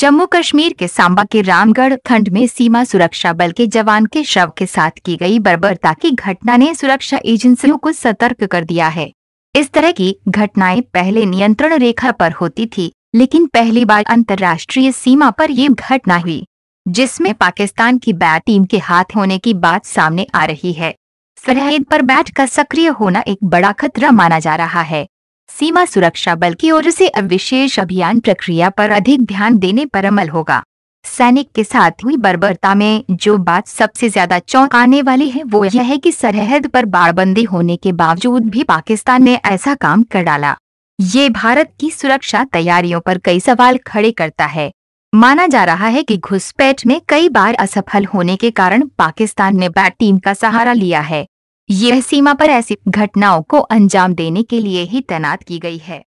जम्मू कश्मीर के सांबा के रामगढ़ खंड में सीमा सुरक्षा बल के जवान के शव के साथ की गई बर्बरता की घटना ने सुरक्षा एजेंसियों को सतर्क कर दिया है इस तरह की घटनाएं पहले नियंत्रण रेखा पर होती थी लेकिन पहली बार अंतर्राष्ट्रीय सीमा पर ये घटना हुई जिसमें पाकिस्तान की बैट टीम के हाथ होने की बात सामने आ रही है सरहद पर बैट का सक्रिय होना एक बड़ा खतरा माना जा रहा है सीमा सुरक्षा बल की ओर से अब विशेष अभियान प्रक्रिया पर अधिक ध्यान देने पर अमल होगा सैनिक के साथ हुई बर्बरता में जो बात सबसे ज्यादा चौंकाने वाली है वो यह है कि सरहद पर बाड़बंदी होने के बावजूद भी पाकिस्तान ने ऐसा काम कर डाला ये भारत की सुरक्षा तैयारियों पर कई सवाल खड़े करता है माना जा रहा है कि घुसपैठ में कई बार असफल होने के कारण पाकिस्तान ने बैट टीम का सहारा लिया है यह सीमा पर ऐसी घटनाओं को अंजाम देने के लिए ही तैनात की गई है